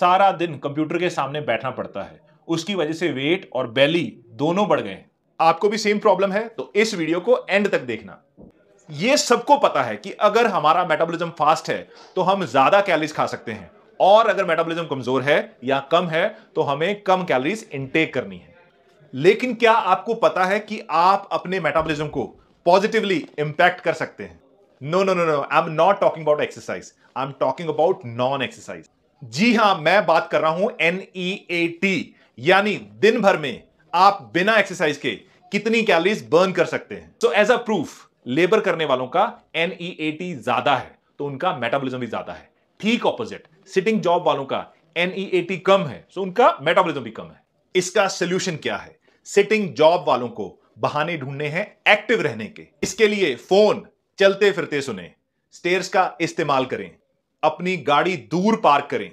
सारा दिन कंप्यूटर के सामने बैठना पड़ता है उसकी वजह से वेट और बेली दोनों बढ़ गए आपको भी सेम प्रॉब्लम है तो इस वीडियो को एंड तक देखना यह सबको पता है कि अगर हमारा मेटाबॉलिज्म फास्ट है तो हम ज्यादा कैलोरीज खा सकते हैं और अगर मेटाबॉलिज्म कमजोर है या कम है तो हमें कम कैलोरीज इनटेक करनी है लेकिन क्या आपको पता है कि आप अपने मेटाबॉलिज्म को पॉजिटिवली इंपैक्ट कर सकते हैं no no no no I am not talking about exercise I am talking about non exercise जी हां मैं बात कर रहा हूं एनईएटी e यानी दिन भर में आप बिना एक्सरसाइज के कितनी कैलोरीज बर्न कर सकते हैं so as a proof labour करने वालों का एनईएटी e ज्यादा है तो उनका मेटाबॉलिज्म भी ज्यादा है ठीक ऑपोजिट सिटिंग जॉब वालों का एनईएटी e कम है सो तो उनका मेटाबॉलिज्म भी कम है इसका सोल्यूशन क्या है सिटिंग जॉब वालों को बहाने ढूंढने हैं एक्टिव रहने के इसके लिए फोन चलते फिरते सुने स्टेयर्स का इस्तेमाल करें अपनी गाड़ी दूर पार्क करें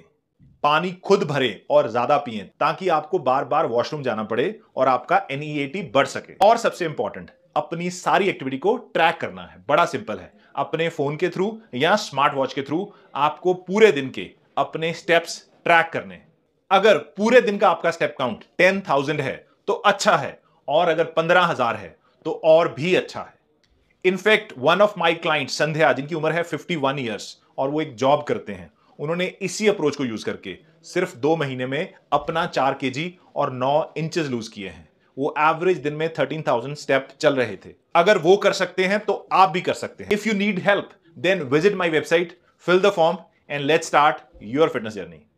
पानी खुद भरें और ज्यादा पिए ताकि आपको बार बार वॉशरूम जाना पड़े और आपका एनईएटी e बढ़ सके और सबसे इंपॉर्टेंट अपनी सारी एक्टिविटी को ट्रैक करना है बड़ा सिंपल है अपने फोन के थ्रू या स्मार्ट वॉच के थ्रू आपको पूरे दिन के अपने स्टेप्स ट्रैक करने अगर पूरे दिन का आपका स्टेप काउंट टेन थाउजेंड है तो अच्छा है और अगर पंद्रह हजार है तो और भी अच्छा है in fact one of my client Sandhya जिनकी उम्र है फिफ्टी वन ईयर्स और वो एक जॉब करते हैं उन्होंने इसी अप्रोच को यूज़ करके सिर्फ दो महीने में अपना चार के जी और नौ इंचज लूज किए हैं वो एवरेज दिन में थर्टीन थाउजेंड स्टेप चल रहे थे अगर वो कर सकते हैं तो आप भी कर सकते हैं if you need help then visit my website fill the form and let start your fitness journey